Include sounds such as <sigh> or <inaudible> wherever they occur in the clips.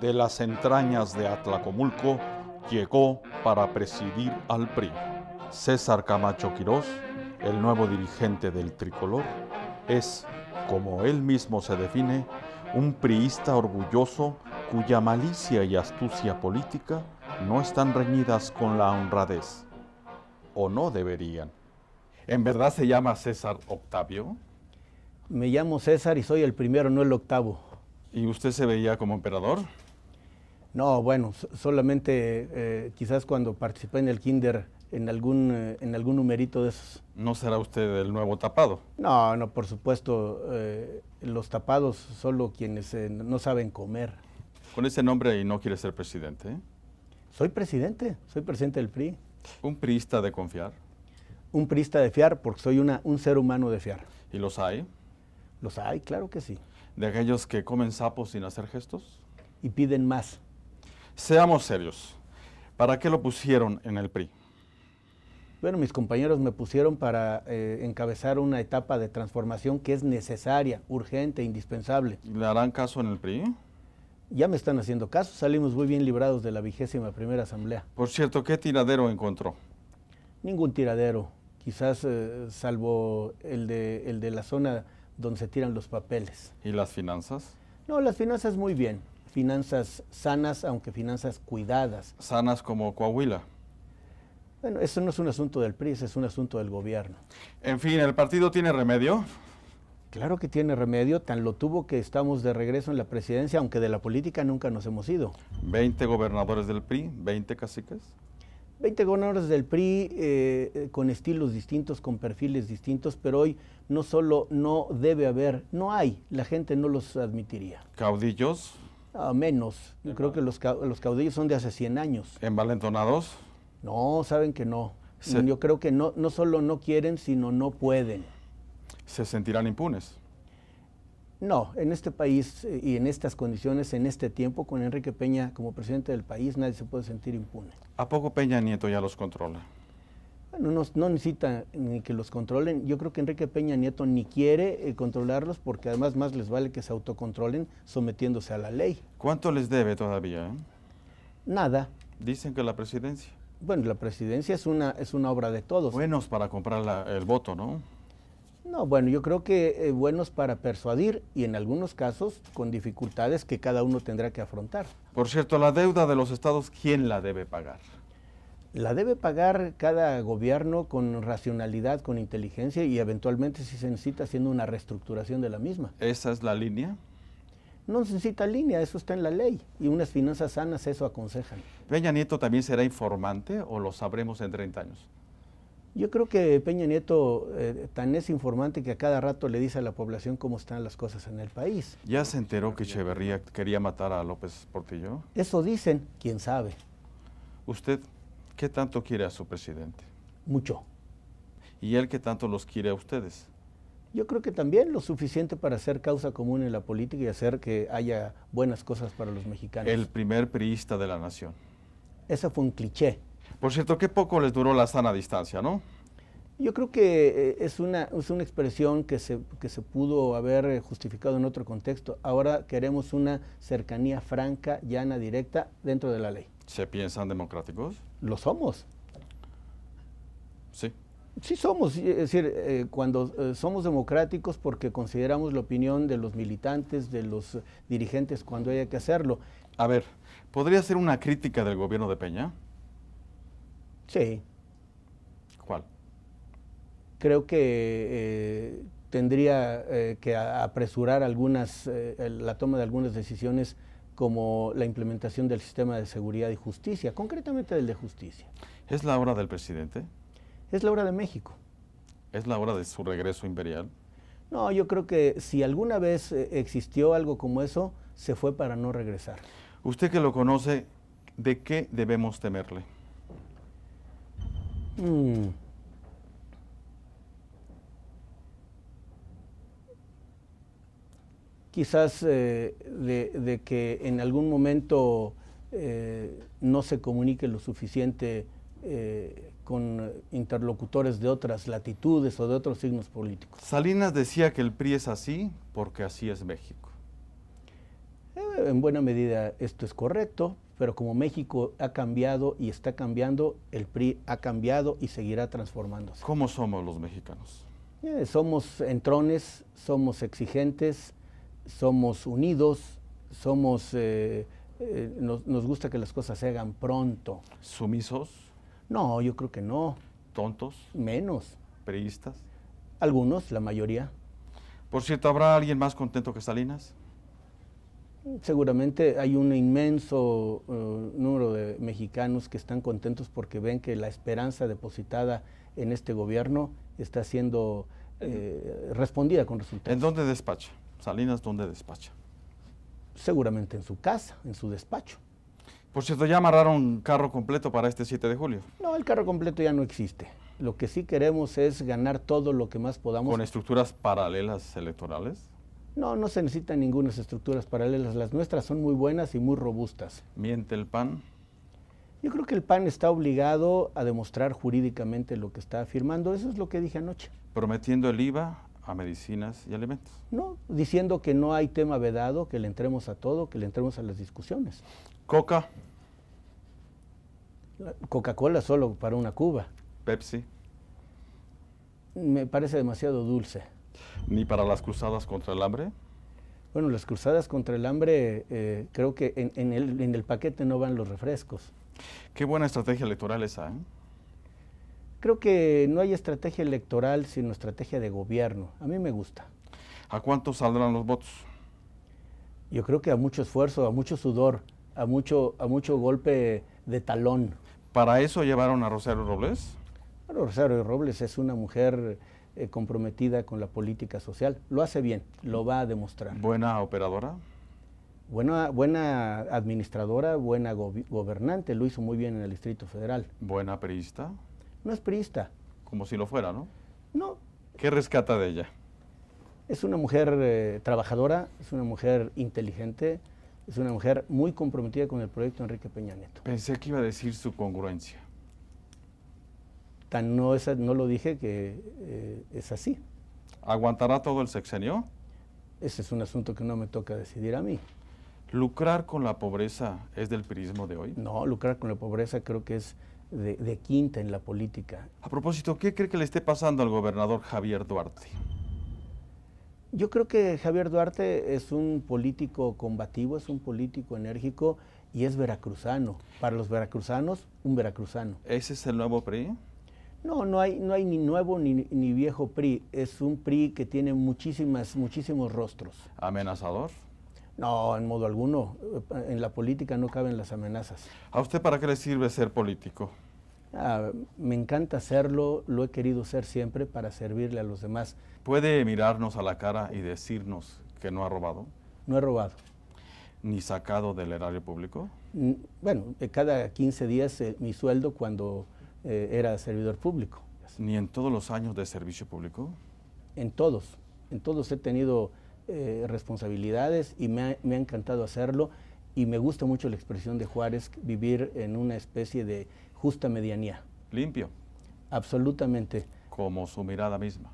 de las entrañas de Atlacomulco llegó para presidir al PRI. César Camacho Quirós, el nuevo dirigente del tricolor, es, como él mismo se define, un priista orgulloso cuya malicia y astucia política no están reñidas con la honradez, o no deberían. ¿En verdad se llama César Octavio? Me llamo César y soy el primero, no el octavo. ¿Y usted se veía como emperador? No, bueno, solamente eh, quizás cuando participé en el kinder en algún, eh, en algún numerito de esos. ¿No será usted el nuevo tapado? No, no, por supuesto, eh, los tapados solo quienes no saben comer. Con ese nombre y no quiere ser presidente. Soy presidente, soy presidente del PRI. ¿Un priista de confiar? Un priista de fiar porque soy una, un ser humano de fiar. ¿Y los hay? Los hay, claro que sí. ¿De aquellos que comen sapos sin hacer gestos? Y piden más. Seamos serios. ¿Para qué lo pusieron en el PRI? Bueno, mis compañeros me pusieron para eh, encabezar una etapa de transformación que es necesaria, urgente, indispensable. ¿Le harán caso en el PRI? Ya me están haciendo caso, salimos muy bien librados de la vigésima primera asamblea. Por cierto, ¿qué tiradero encontró? Ningún tiradero, quizás eh, salvo el el de la zona donde se tiran los papeles. ¿Y las finanzas? No, las finanzas muy bien finanzas sanas, aunque finanzas cuidadas. Sanas como Coahuila. Bueno, eso no es un asunto del PRI, es un asunto del gobierno. En fin, ¿el partido tiene remedio? Claro que tiene remedio, tan lo tuvo que estamos de regreso en la presidencia, aunque de la política nunca nos hemos ido. ¿20 gobernadores del PRI? ¿20 caciques? 20 gobernadores del PRI eh, eh, con estilos distintos, con perfiles distintos, pero hoy no solo no debe haber, no hay, la gente no los admitiría. ¿Caudillos? A menos. Yo creo que los, caudillos son de hace 100 años. ¿Envalentonados? No, saben que no. Yo creo que no, no solo no quieren, sino no pueden. ¿Se sentirán impunes? No, en este país eh, y en estas condiciones, en este tiempo, con Enrique Peña como presidente del país, nadie se puede sentir impune. ¿A poco Peña Nieto ya los controla? no, necesitan necesita ni que los controlen. Yo creo que Enrique Peña Nieto ni quiere eh, controlarlos porque además más les vale que se autocontrolen sometiéndose a la ley. ¿Cuánto les debe todavía? Eh? Nada. Dicen que la presidencia. Bueno, la presidencia es una, es una obra de todos. Buenos para comprar el voto, ¿no? No, bueno, yo creo que eh, buenos para persuadir y en algunos casos con dificultades que cada uno tendrá que afrontar. Por cierto, la deuda de los estados, ¿quién la debe pagar? la debe pagar cada gobierno con racionalidad, con inteligencia y eventualmente si se necesita haciendo una reestructuración de la misma. ¿Esa es la línea? No necesita línea, eso está en la ley y unas finanzas sanas eso aconsejan. ¿Peña Nieto también será informante o lo sabremos en 30 años? Yo creo que Peña Nieto eh, tan es informante que a cada rato le dice a la población cómo están las cosas en el país. ¿Ya se enteró que Echeverría quería matar a López Portillo? Eso dicen, quién sabe. ¿Usted ¿Qué tanto quiere a su presidente? Mucho. ¿Y él qué tanto los quiere a ustedes? Yo creo que también lo suficiente para hacer causa común en la política y hacer que haya buenas cosas para los mexicanos. El primer priista de la nación. Ese fue un cliché. Por cierto, qué poco les duró la sana distancia, ¿no? Yo creo que eh, es una, es expresión que se, que se pudo haber eh, justificado en otro contexto. Ahora queremos una cercanía franca, llana, directa dentro de la ley. ¿Se piensan democráticos? Lo somos. Sí. Sí somos, es decir, eh, cuando eh, somos democráticos porque consideramos la opinión de los militantes, de los dirigentes cuando haya que hacerlo. A ver, ¿podría ser una crítica del gobierno de Peña? Sí. ¿Cuál? Creo que eh, tendría que apresurar algunas, la toma de algunas decisiones como la implementación del sistema de seguridad y justicia, concretamente el de justicia. ¿Es la hora del presidente? Es la hora de México. ¿Es la hora de su regreso imperial? No, yo creo que si alguna vez eh, existió algo como eso, se fue para no regresar. Usted que lo conoce, ¿de qué debemos temerle? Mm. quizás eh, de, que en algún momento eh, no se comunique lo suficiente eh, con interlocutores de otras latitudes o de otros signos políticos. Salinas decía que el PRI es así porque así es México. en buena medida esto es correcto, pero como México ha cambiado y está cambiando, el PRI ha cambiado y seguirá transformándose. ¿Cómo somos los mexicanos? somos entrones, somos exigentes, somos unidos, somos, eh, eh, nos, gusta que las cosas se hagan pronto. ¿Sumisos? No, yo creo que no. ¿Tontos? Menos. ¿Preístas? Algunos, la mayoría. Por cierto, ¿habrá alguien más contento que Salinas? Seguramente hay un inmenso eh, número de mexicanos que están contentos porque ven que la esperanza depositada en este gobierno está siendo respondida con resultados. ¿En dónde despacha? Salinas, ¿dónde despacha? Seguramente en su casa, en su despacho. Por cierto, ¿ya amarraron carro completo para este 7 de julio? No, el carro completo ya no existe. Lo que sí queremos es ganar todo lo que más podamos. ¿Con estructuras paralelas electorales? No, no se necesitan ninguna estructuras paralelas. Las nuestras son muy buenas y muy robustas. ¿Miente el PAN? Yo creo que el PAN está obligado a demostrar jurídicamente lo que está afirmando. Eso es lo que dije anoche. ¿Prometiendo el IVA a medicinas y alimentos. No, diciendo que no hay tema vedado, que le entremos a todo, que le entremos a las discusiones. Coca. Coca-Cola solo para una cuba. Pepsi. Me parece demasiado dulce. ¿Ni para las cruzadas contra el hambre? Bueno, las cruzadas contra el hambre, eh, creo que en, el, en el paquete no van los refrescos. Qué buena estrategia electoral esa, ¿eh? Creo que no hay estrategia electoral, sino estrategia de gobierno. A mí me gusta. ¿A cuánto saldrán los votos? Yo creo que a mucho esfuerzo, a mucho sudor, a mucho, a mucho golpe de talón. ¿Para eso llevaron a Rosario Robles? Bueno, Rosario Robles es una mujer eh, comprometida con la política social. Lo hace bien, lo va a demostrar. ¿Buena operadora? Buena, buena administradora, buena gobernante, lo hizo muy bien en el Distrito Federal. ¿Buena periodista? No es priista. Como si lo fuera, ¿no? No. ¿Qué rescata de ella? Es una mujer eh, trabajadora, es una mujer inteligente, es una mujer muy comprometida con el proyecto Enrique Peña Nieto. Pensé que iba a decir su congruencia. Tan no, es, no lo dije que eh, es así. ¿Aguantará todo el sexenio? Ese es un asunto que no me toca decidir a mí. ¿Lucrar con la pobreza es del prismo de hoy? No, lucrar con la pobreza creo que es de, quinta en la política. A propósito, ¿qué cree que le esté pasando al gobernador Javier Duarte? Yo creo que Javier Duarte es un político combativo, es un político enérgico y es veracruzano. Para los veracruzanos, un veracruzano. ¿Ese es el nuevo PRI? No, no hay, no hay ni nuevo ni, viejo PRI. Es un PRI que tiene muchísimas, muchísimos rostros. ¿Amenazador? No, en modo alguno. En la política no caben las amenazas. ¿A usted para qué le sirve ser político? Ah, me encanta hacerlo, lo he querido ser siempre para servirle a los demás. ¿Puede mirarnos a la cara y decirnos que no ha robado? No he robado. ¿Ni sacado del erario público? Mm, bueno, eh, cada 15 días eh, mi sueldo cuando eh, era servidor público. ¿Ni en todos los años de servicio público? En todos, en todos he tenido eh, responsabilidades y me ha, encantado hacerlo y me gusta mucho la expresión de Juárez, vivir en una especie de justa medianía. Limpio. Absolutamente. Como su mirada misma.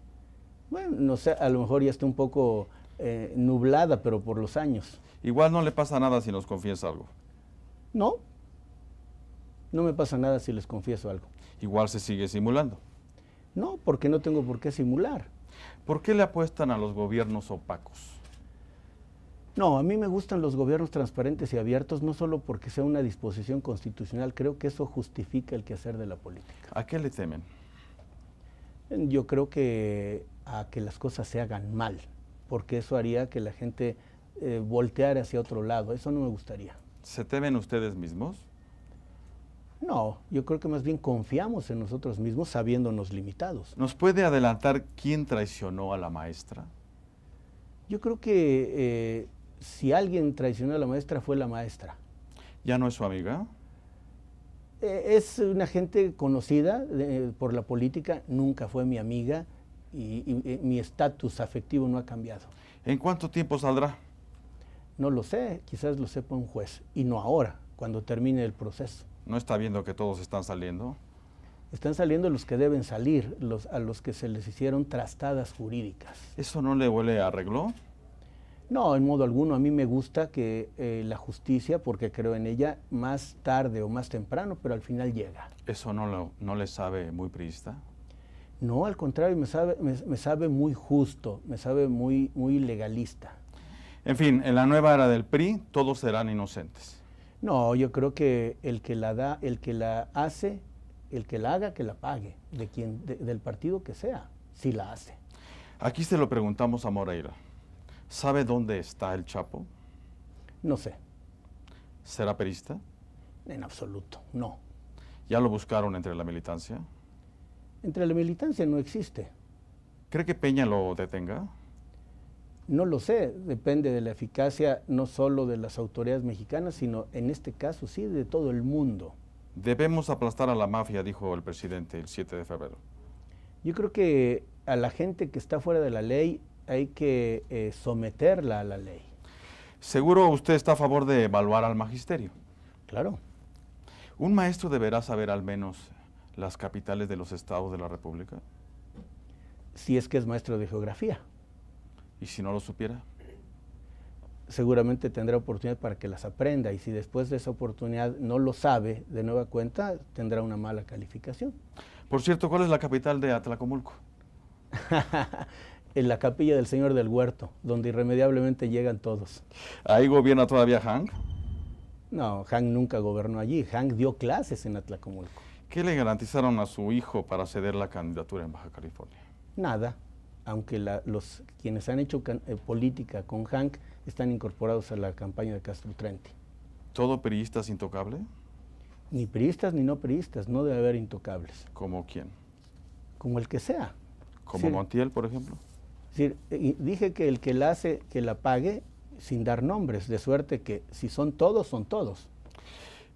Bueno, no sé, a lo mejor ya está un poco eh, nublada, pero por los años. Igual no le pasa nada si nos confiesa algo. No, no me pasa nada si les confieso algo. Igual se sigue simulando. No, porque no tengo por qué simular. ¿Por qué le apuestan a los gobiernos opacos? No, a mí me gustan los gobiernos transparentes y abiertos, no solo porque sea una disposición constitucional, creo que eso justifica el quehacer de la política. ¿A qué le temen? Yo creo que a que las cosas se hagan mal, porque eso haría que la gente eh, volteara hacia otro lado, eso no me gustaría. ¿Se temen ustedes mismos? No, yo creo que más bien confiamos en nosotros mismos sabiéndonos limitados. ¿Nos puede adelantar quién traicionó a la maestra? Yo creo que eh, si alguien traicionó a la maestra fue la maestra. ¿Ya no es su amiga? Eh, es una gente conocida por la política, nunca fue mi amiga y eh, mi estatus afectivo no ha cambiado. ¿En cuánto tiempo saldrá? No lo sé, quizás lo sepa un juez y no ahora, cuando termine el proceso no está viendo que todos están saliendo. Están saliendo los que deben salir, a los que se les hicieron trastadas jurídicas. ¿Eso no le huele a arreglo? No, en modo alguno. A mí me gusta que eh, la justicia, porque creo en ella, más tarde o más temprano, pero al final llega. ¿Eso no, no le sabe muy priista? No, al contrario, me sabe, me sabe muy justo, me sabe muy, muy legalista. En fin, en la nueva era del PRI, todos serán inocentes. No, yo creo que el que la da, el que la hace, el que la haga, que la pague, de quien, del partido que sea, si la hace. Aquí se lo preguntamos a Moreira. ¿Sabe dónde está el Chapo? No sé. ¿Será perista? En absoluto, no. ¿Ya lo buscaron entre la militancia? Entre la militancia no existe. ¿Cree que Peña lo detenga? No lo sé, depende de la eficacia no solo de las autoridades mexicanas, sino en este caso sí de todo el mundo. Debemos aplastar a la mafia, dijo el presidente el 7 de febrero. Yo creo que a la gente que está fuera de la ley hay que eh, someterla a la ley. Seguro usted está a favor de evaluar al magisterio. Claro. ¿Un maestro deberá saber al menos las capitales de los estados de la República? Si es que es maestro de geografía. ¿Y si no lo supiera? Seguramente tendrá oportunidad para que las aprenda y si después de esa oportunidad no lo sabe de nueva cuenta, tendrá una mala calificación. Por cierto, ¿cuál es la capital de Atlacomulco? <laughs> en la capilla del Señor del Huerto, donde irremediablemente llegan todos. ¿Ahí gobierna todavía Hank? No, Hank nunca gobernó allí. Hank dio clases en Atlacomulco. ¿Qué le garantizaron a su hijo para ceder la candidatura en Baja California? Nada aunque los, quienes han hecho eh, política con Hank están incorporados a la campaña de Castro Trenti. ¿Todo periodista es intocable? Ni periodistas ni no periodistas, no debe haber intocables. ¿Como quién? Como el que sea. ¿Como Montiel, por ejemplo? Es dije que el que la hace, que la pague sin dar nombres, de suerte que si son todos, son todos.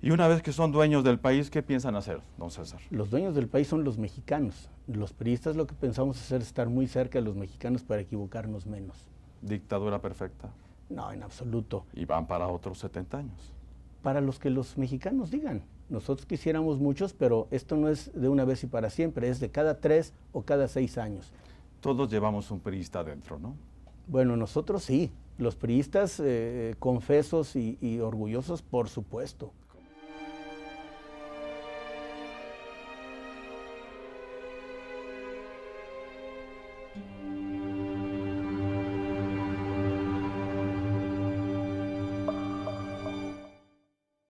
Y una vez que son dueños del país, ¿qué piensan hacer, don César? Los dueños del país son los mexicanos. Los periodistas lo que pensamos hacer es estar muy cerca de los mexicanos para equivocarnos menos. ¿Dictadura perfecta? No, en absoluto. ¿Y van para otros 70 años? Para los que los mexicanos digan. Nosotros quisiéramos muchos, pero esto no es de una vez y para siempre, es de cada tres o cada seis años. Todos llevamos un periodista adentro, ¿no? Bueno, nosotros sí. Los periodistas eh, confesos y, y orgullosos, por supuesto.